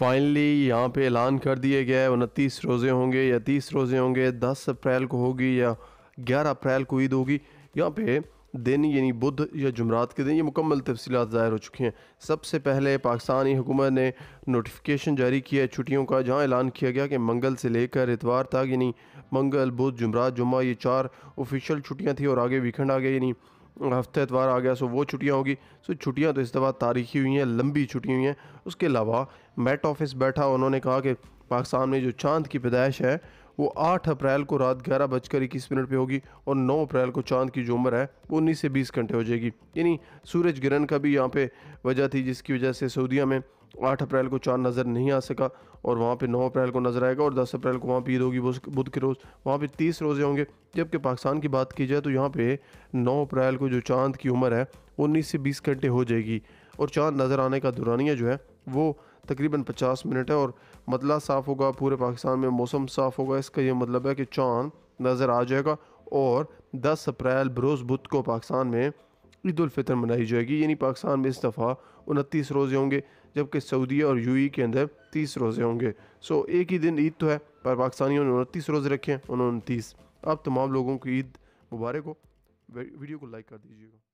finally यहाँ पे ऐलान कर दिया गया है उनतीस रोज़े होंगे या तीस रोज़े होंगे दस अप्रैल को होगी या ग्यारह अप्रैल को ईद होगी यहाँ पे दिन यानी बुध या जुमरात के दिन ये मुकम्मल तफसीत ज़ाहिर हो चुकी हैं सबसे पहले पाकिस्तानी हुकूमत ने नोटिफिकेशन जारी किया है छुट्टियों का जहाँ ऐलान किया गया कि मंगल से लेकर इतवार तक यानी मंगल बुध जुमरात जुम्मा ये चार ऑफिशियल छुट्टियाँ थी और आगे वीकेंड आ गए यानी हफ्ते एतवार आ गया सो वो छुट्टियाँ होगी सो छुट्टियाँ तो इस दफ़ा तारीखी हुई हैं लंबी छुट्टी हुई हैं उसके अलावा मेट ऑफिस बैठा उन्होंने कहा कि पाकिस्तान में जो चांद की पैदाइश है वो 8 अप्रैल को रात ग्यारह बजकर इक्कीस मिनट पर होगी और 9 अप्रैल को चांद की जो उम्र है वो उन्नीस से बीस घंटे हो जाएगी यानी सूरज ग्रहण का भी यहाँ पे वजह थी जिसकी वजह से सऊदिया में 8 अप्रैल को चांद नज़र नहीं आ सका और वहाँ पे 9 अप्रैल को नज़र आएगा और 10 अप्रैल को वहाँ पर ईद होगी बुध के रोज़ वहाँ पर तीस रोज़े होंगे जबकि पाकिस्तान की बात की जाए तो यहाँ पर नौ अप्रैल को जो चांद की उम्र है उन्नीस से बीस घंटे हो जाएगी और चाँद नज़र आने का दुरानिया जो है वो तकरीबन 50 मिनट है और मतला साफ़ होगा पूरे पाकिस्तान में मौसम साफ़ होगा इसका यह मतलब है कि चांद नज़र आ जाएगा और 10 अप्रैल बरोज़ बुध को पाकिस्तान में ईद मनाई जाएगी यानी पाकिस्तान में इस दफ़ा उनतीस रोज़े होंगे जबकि सऊदी और यूएई के अंदर तीस रोज़े होंगे सो एक ही दिन ईद तो है पर पाकिस्तानियों ने उनतीस रोज़े रखे हैं उन्होंने उनतीस अब तमाम लोगों की ईद मुबारक हो वीडियो को लाइक कर दीजिएगा